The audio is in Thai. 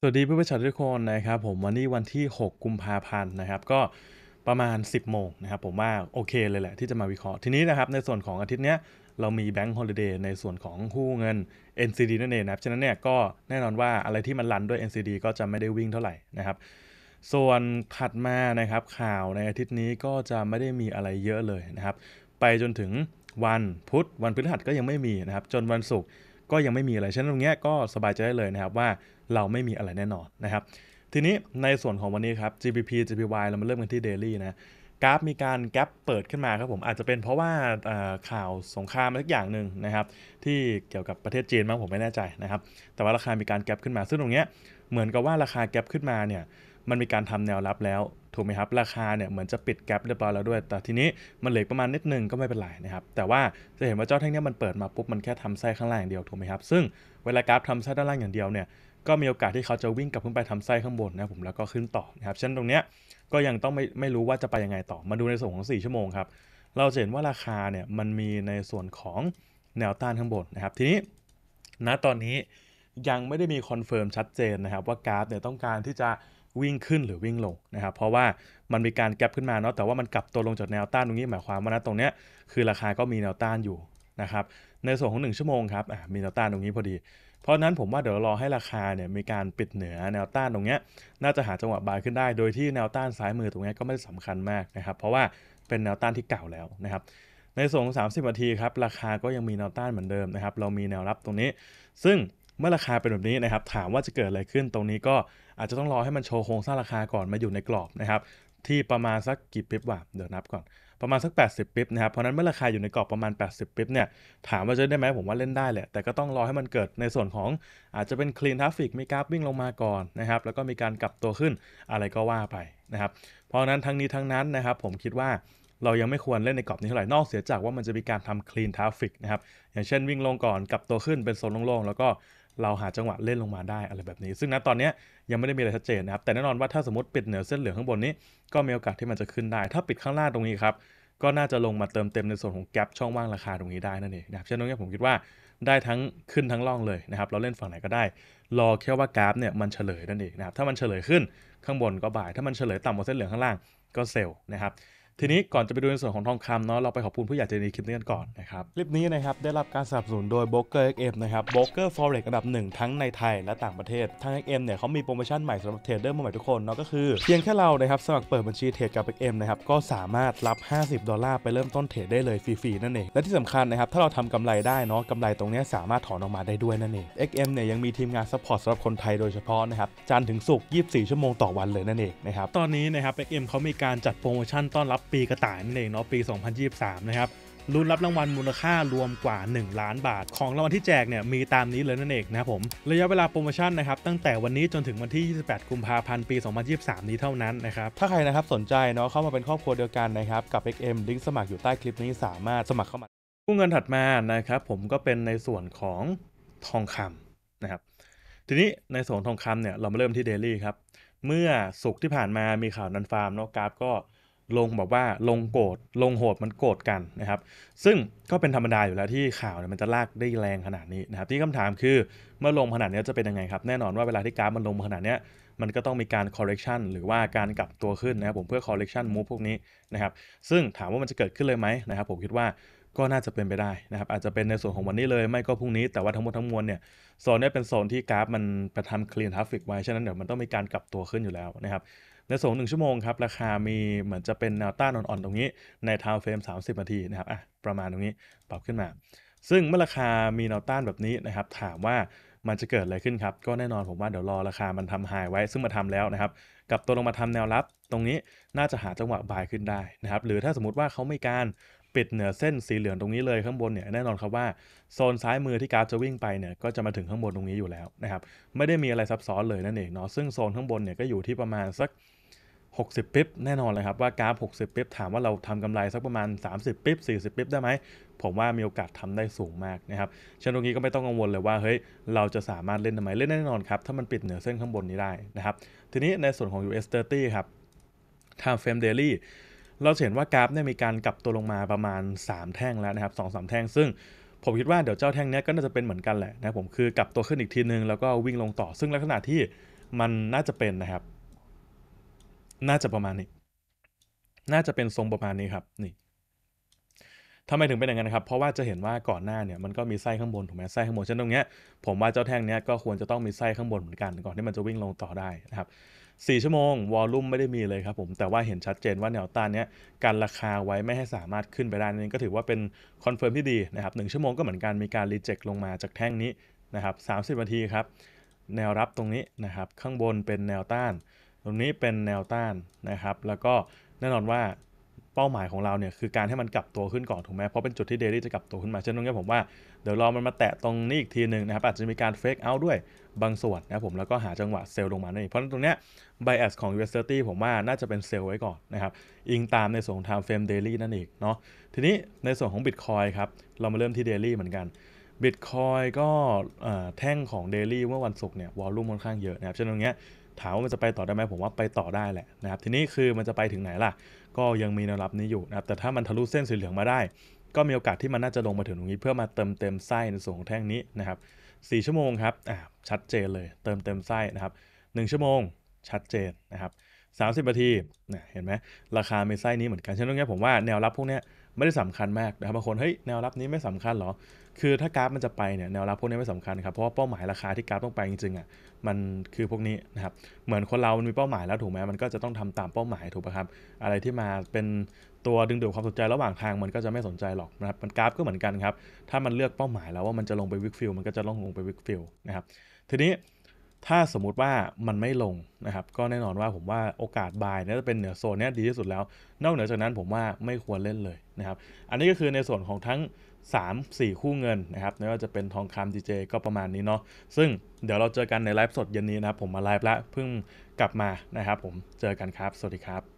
สวัสดีเพื่อนเพื่ชนทุกคนนะครับผมวันนี้วันที่ 6 กุมภาพันธ์นะครับก็ประมาณ 10 โมงนะครับผมว่าโอเคเลยแหละที่จะมาวิเคราะห์ทีนี้นะครับในส่วนของอาทิตย์เนี้ยเรามีแบงก์ฮอลิเดย์ในส่วนของคู่เงิน NCD นั่นเองนะครับฉะนั้นเนี่ยก็แน่นอนว่าอะไรที่มันรันด้วย NCD ก็จะไม่ได้วิ่งเท่าไหร่นะครับส่วนถัดมานะครับข่าวในอาทิตย์นี้ก็จะไม่ได้มีอะไรเยอะเลยนะครับไปจนถึงวันพุธวันพฤหัสก็ยังไม่มีนะครับจนวันศุกร์ก็ยังไม่มีอะไรเช่นตรงนี้ก็สบายใจได้เลยนะครับว่าเราไม่มีอะไรแน่นอนนะครับทีนี้ในส่วนของวันนี้ครับ GBP GPY เรามาเริ่มกันที่ daily นะกราฟมีการแกลบเปิดขึ้นมาครับผมอาจจะเป็นเพราะว่าข่าวสงครามอะไรสักอย่างหนึ่งนะครับที่เกี่ยวกับประเทศจีนมั้งผมไม่แน่ใจนะครับ แต่ว่าราคามีการแกลบขึ้นมาซึ่งตรงเนี้ยเหมือนกับว่าราคาแกลบขึ้นมาเนี่ยมันมีการทำแนวรับแล้วถูกไหมครับ ราคาเนี่ยเหมือนจะปิดแกลบเรียบร้อยแล้วด้วย แต่ทีนี้มันเหลือประมาณนิดนึงก็ไม่เป็นไรนะครับ แต่ว่าจะเห็นว่าเจ้าแท่งนี้มันเปิดมาปุ๊บมันแค่ทำไส้ข้างล่างอย่างเดียวถูกไหมครับซึ่งเวลากราฟทำไส้ด้านล่างอย่างเดียวเนี่ยก็มีโอกาสที่เขาจะวิ่งกลับขึ้นไปทำไส้ข้างบนนะผมแล้วก็ขึ้นต่อนะครับเช่นตรงเนี้ยก็ยังต้องไม่ไม่รู้ว่าจะไปยังไงต่อมาดูในส่วนของ4ชั่วโมงครับเราเห็นว่าราคาเนี่ยมันมีในส่วนของแนวต้านข้างบนนะครับทีนี้ณตอนนี้ยังไม่ได้มีคอนเฟิร์มชัดเจนนะครับว่ากราฟเนี่ยต้องการที่จะวิ่งขึ้นหรือวิ่งลงนะครับเพราะว่ามันมีการแกลบขึ้นมาเนาะแต่ว่ามันกลับตัวลงจากแนวต้านตรงนี้หมายความว่านะตรงเนี้ยคือราคาก็มีแนวต้านอยู่ นะครับ ในส่วนของ1ชั่วโมงครับมีแนวต้านตรงนี้พอดี เพราะนั้นผมว่าเดี๋ยวรอให้ราคาเนี่ยมีการปิดเหนือแนวต้านตรงเนี้ยน่าจะหาจังหวะบายขึ้นได้โดยที่แนวต้านซ้ายมือตรงนี้ก็ไม่ได้สำคัญมากนะครับเพราะว่าเป็นแนวต้านที่เก่าแล้วนะครับในส่วนของิบนาทีครับราคาก็ยังมีแนวต้านเหมือนเดิมนะครับเรามีแนวรับตรงนี้ ซึ่งเมื่อราคาเป็นแบบนี้นะครับถามว่าจะเกิดอะไรขึ้น ตรงนี้ก็อาจจะต้องรอให้มันโชว์โครงสร้างราคาก่อนมาอยู่ในกรอบนะครับที่ประมาณสักกี่ปิ๊บว่ะเดี๋ยวนับก่อนประมาณสัก 80ปิ๊บนะครับเพราะนั้นเมื่อราคาอยู่ในกรอบประมาณ 80ปิ๊บเนี่ยถามว่าจะได้ไหมผมว่าเล่นได้แหละแต่ก็ต้องรอให้มันเกิดในส่วนของอาจจะเป็นคลีนทราฟิกมีกราฟวิ่งลงมาก่อนนะครับแล้วก็มีการกลับตัวขึ้นอะไรก็ว่าไปนะครับเพราะนั้นทั้งนี้ทั้งนั้นนะครับ ผมคิดว่าเรายังไม่ควรเล่นในกรอบนี้เท่าไหร่ นอกเสียจากว่ามันจะมีการทำคลีนทราฟิกนะครับอย่างเช่นวิ่งลงก่อนกลับตัวขึ้นเป็นโซนโล่งๆ แล้วก็เราหาจังหวะเล่นลงมาได้อะไรแบบนี้ ซึ่งณตอนนี้ยังไม่ได้มีอะไรชัดเจนนะครับแต่แน่นอนว่าถ้าสมมติปิดเหนือเส้นเหลืองข้างบนนี้ก็มีโอกาสที่มันจะขึ้นได้ถ้าปิดข้างล่างตรงนี้ครับก็น่าจะลงมาเติมเต็มในส่วนของแกลบช่องว่างราคาตรงนี้ได้นั่นเองนะครับเช่นตรงนี้ผมคิดว่าได้ทั้งขึ้นทั้งล่องเลยนะครับเราเล่นฝั่งไหนก็ได้ รอแค่ว่ากราฟเนี่ยมันเฉลยนั่นเองนะครับถ้ามันเฉลยขึ้นข้างบนก็บ่าย ถ้ามันเฉลยต่ำกว่าเส้นเหลืองข้างล่างก็เซลล์นะครับทีนี้ก่อนจะไปดูในส่วนของทองคำเนาะเราไปขอบคุณผู้ใหญ่จจดีคลิปนี้กันก่อนนะครับ คลิปนี้นะครับ ได้รับการสนับสนุนโดยโบอกเกอร์เอ็มนะครับโบอกเกอร์ฟอเร็กอันดับหนึ่งทั้งในไทยและต่างประเทศทางเอ็มเนี่ยเขามีโปรโมชั่นใหม่สำหรับเทรดเดอร์มาใหม่ทุกคนเนาะก็คือเพียงแค่เรานะครับ สมัครเปิดบัญชีเทรดกับเอ็มนะครับก็สามารถรับ 50 ดอลลาร์ไปเริ่มต้นเทรดได้เลยฟรีๆนั่นเองและที่สำคัญนะครับถ้าเราทำกำไรได้เนาะกำไรตรงนี้สามารถถอนออกมาได้ด้วยนั่นเอง็กเนี่ยยังมีทีมงานซัพพอร์ตสำหรับคนไทยโดยเฉพาะนะครับจันถึงศุกร์24 ชั่วโมงต่อวันเลยนั่นเองนะครับตอนนี้นะครับเขามีการจัดโปรโมชั่นต้อนรับปีกระต่ายนั่นเองเนาะปี 2023 นะครับรุ่นรับรางวัลมูลค่ารวมกว่า 1 ล้านบาท ของรางวัลที่แจกเนี่ยมีตามนี้เลยนั่นเองนะครับผมระยะเวลาโปรโมชั่นนะครับตั้งแต่วันนี้จนถึงวันที่ 28กุมภาพันธ์ปี 2023 นี้เท่านั้นนะครับถ้าใครนะครับสนใจเนาะเข้ามาเป็นครอบครัวเดียวกันนะครับกับ XM ลิงก์สมัครอยู่ใต้คลิปนี้สามารถสมัครเข้ามากู้เงินถัดมานะครับผมก็เป็นในส่วนของทองคำนะครับทีนี้ในส่วนทองคำเนี่ยเรามาเริ่มที่เดลี่ครับเมื่อสุกที่ผ่านมามีข่าวนันฟาร์มเนาะกราฟก็ลงบอกว่าลงโกรธลงโหดมันโกรธกันนะครับ ซึ่งก็เป็นธรรมดาอยู่แล้วที่ข่าวเนี่ยมันจะลากได้แรงขนาดนี้นะครับที่คำถามคือเมื่อลงขนาดนี้จะเป็นยังไงครับ แน่นอนว่าเวลาที่กราฟมันลงขนาดนี้มันก็ต้องมีการ correction หรือว่าการกลับตัวขึ้นนะครับผมเพื่อ correction move พวกนี้นะครับซึ่งถามว่ามันจะเกิดขึ้นเลยไหมนะครับ ผมคิดว่าก็น่าจะเป็นไปได้นะครับ อาจจะเป็นในส่วนของวันนี้เลยไม่ก็พรุ่งนี้แต่ว่าทั้งหมดทั้งมวลเนี่ยโซนนี้เป็นโซนที่กราฟมันไปทำ clean traffic ไว้ฉะนั้นเดี๋ยวมันต้องมีการกลับตัวขึ้นอยู่แล้วนะครับในส่งหนึ่งชั่วโมง ครับ ราคามี เหมือน จะเป็น แนว ต้าน อ่อน ๆ ตรงนี้ ในทาวเฟรม30นาที นะครับ อ่ะ ประมาณ ตรงนี้ ปรับ ขึ้นมา ซึ่ง เมื่อ ราคามี แนว ต้านแบบนี้ นะครับ ถามว่ามันจะเกิดอะไรขึ้น ครับ ก็แน่นอน ผมว่าเดี๋ยวรอ ราคามันทำไฮไว้ ซึ่งมาทำแล้ว นะครับกับ ตัว ลง มาทำแนว รับ ตรงนี้ น่าจะหา จังหวะบายขึ้นได้ นะครับ หรือถ้าสมมติว่าเขาไม่ การ ปิด เหนือ เส้น สี เหลือง ตรงนี้ เลยข้างบนเนี่ยแน่นอนครับว่าโซนซ้ายมือที่กราฟจะวิ่งไปเนี่ยก็จะมาถึงข้างบนตรงนี้อยู่แล้วนะครับไม่ได้มีอะไรซับซ้อนเลยนั่นเองเนาะซึ่งโซนข้างบนเนี่ยก็อยู่ที่ประมาณสัก60ปิ๊บแน่นอนเลยครับว่ากราฟ60ปิ๊บถามว่าเราทำกำไรสักประมาณ 30ปิ๊บ40ปิ๊บได้ไหมผมว่ามีโอกาสทำได้สูงมากนะครับเช่นตรงนี้ก็ไม่ต้องกังวลเลยว่าเฮ้ยเราจะสามารถเล่นทำไมเล่นแน่นอนครับถ้ามันปิดเหนือเส้นข้างบนนี้ได้นะครับทีนี้ในส่วนของ US 30ครับ Time Frame Daily เราเห็นว่ากราฟเนี่ยมีการกลับตัวลงมาประมาณ 3 แท่งแล้วนะครับสองสแท่ง ซึ่งผมคิดว่าเดี๋ยวเจ้าแท่งนี้ก็น่าจะเป็นเหมือนกันแหละนะผมคือกลับตัวขึ้นอีกทีนึงแล้วก็วิ่งลงต่อซึ่งลักษณะที่มันน่าจะเป็นนะครับน่าจะประมาณนี้ น่าจะเป็นทรงประมาณนี้ครับ นี่ทำไมถึงเป็นอย่างนั้นครับ เพราะว่าจะเห็นว่าก่อนหน้าเนี่ยมันก็มีไส้ข้างบนถูกไหมไส้ข้างบนเช่นตรงเนี้ยผมว่าเจ้าแท่งเนี้ยก็ควรจะต้องมีไส้ข้างบนเหมือนกัน ก่อนที่มันจะวิ่งลงต่อได้นะครับสี่ชั่วโมงวอลลุ่มไม่ได้มีเลยครับผม แต่ว่าเห็นชัดเจนว่าแนวต้านเนี้ยการราคาไว้ไม่ให้สามารถขึ้นไปได้นี่ก็ถือว่าเป็นคอนเฟิร์มที่ดีนะครับหชั่วโมงก็เหมือนกันมีการรีเจ็คลงมาจากแท่งนี้นะครับสามสิบนาทีครับแนวรับตรงนี้นะครับ ข้างบนเป็นแนวต้านตรงนี้เป็นแนวต้านนะครับ แล้วก็แน่นอนว่าเป้าหมายของเราเนี่ย คือการให้มันกลับตัวขึ้นก่อนถูกไหมเพราะเป็นจุดที่เดลี่จะกลับตัวขึ้นมา เช่นตรงนี้ผมว่าเดี๋ยวรอมันมาแตะตรงนี้อีกทีหนึ่งนะครับ อาจจะมีการเฟกเอาด้วยบางส่วนนะผมแล้วก็หาจังหวะเซลล์ลงมาในเพราะตรงเนี้ยไบแอสของ US 30ผมว่าน่าจะเป็นเซลล์ไว้ก่อนนะครับอิงตามในส่วนของ time frame daily นั่นเองเนาะทีนี้ในส่วนของ Bitcoin ครับเรามาเริ่มที่ daily เหมือนกัน Bitcoin ก็แท่งของ daily เมื่อวันศุกร์เนี่ยวอลลุ่มค่อนข้างเยอะนะครับเช่นตรงเนี้ยถามว่ามันจะไปต่อได้ไหมผมว่าไปต่อได้แหละนะครับทีนี้คือมันจะไปถึงไหนล่ะก็ยังมีแนวรับนี้อยู่นะครับแต่ถ้ามันทะลุเส้นสีเหลืองมาได้ ก็มีโอกาสที่มันน่าจะลงมาถึงตรงนี้เพื่อมาเติมเต็มไส้ในส่วนของแท่งนี้นะครับ่ชั่วโมงครับอ่าชัดเจนเลย เติมเต็มไส้นะครับงชั่วโมงชัดเจนนะครับสสามิบนาทีเห็นไหมราคาเมไส้นี้เหมือนกันฉะนั้นตรงนี้ผมว่าแนวรับพวกนี้ไม่ได้สำคัญมากนะครับบางคนเฮ้ยแนวรับนี้ไม่สำคัญหรอ คือถ้ากราฟมันจะไปเนี่ยแนวรับพวกนี้ไม่สำคัญครับ เพราะว่าเป้าหมายราคาที่กราฟต้องไปจริงๆอ่ะมันคือพวกนี้นะครับ เหมือนคนเรา มันมีเป้าหมายแล้วถูกไหมมันก็จะต้องทำตามเป้าหมายถูกป่ะครับ อะไรที่มาเป็นตัวดึงดูดความสนใจระหว่างทางมันก็จะไม่สนใจ หรอกนะครับ มันกราฟก็เหมือนกันครับ ถ้ามันเลือกเป้าหมายแล้วว่ามันจะลงไปวิกฟิล มันก็จะลงลงไปวิกฟิลนะครับ ทีนี้ถ้าสมมุติว่ามันไม่ลงนะครับ ก็แน่นอนว่าผมว่าโอกาสบายน่าจะเป็นเหนือโซนนี้ดีที่สุดแล้ว นอกเหนือจากนั้นผมว่าไม่ควรเล่นเลยนะครับ อันนี้ก็คือในส่วนของทั้ง 3 4 คู่เงินนะครับไม่ว่าจะเป็นทองคำดีเจก็ประมาณนี้เนาะซึ่งเดี๋ยวเราเจอกันในไลฟ์สดเย็นนี้นะครับ ผมมาไลฟ์ละเพิ่งกลับมานะครับ ผมเจอกันครับสวัสดีครับ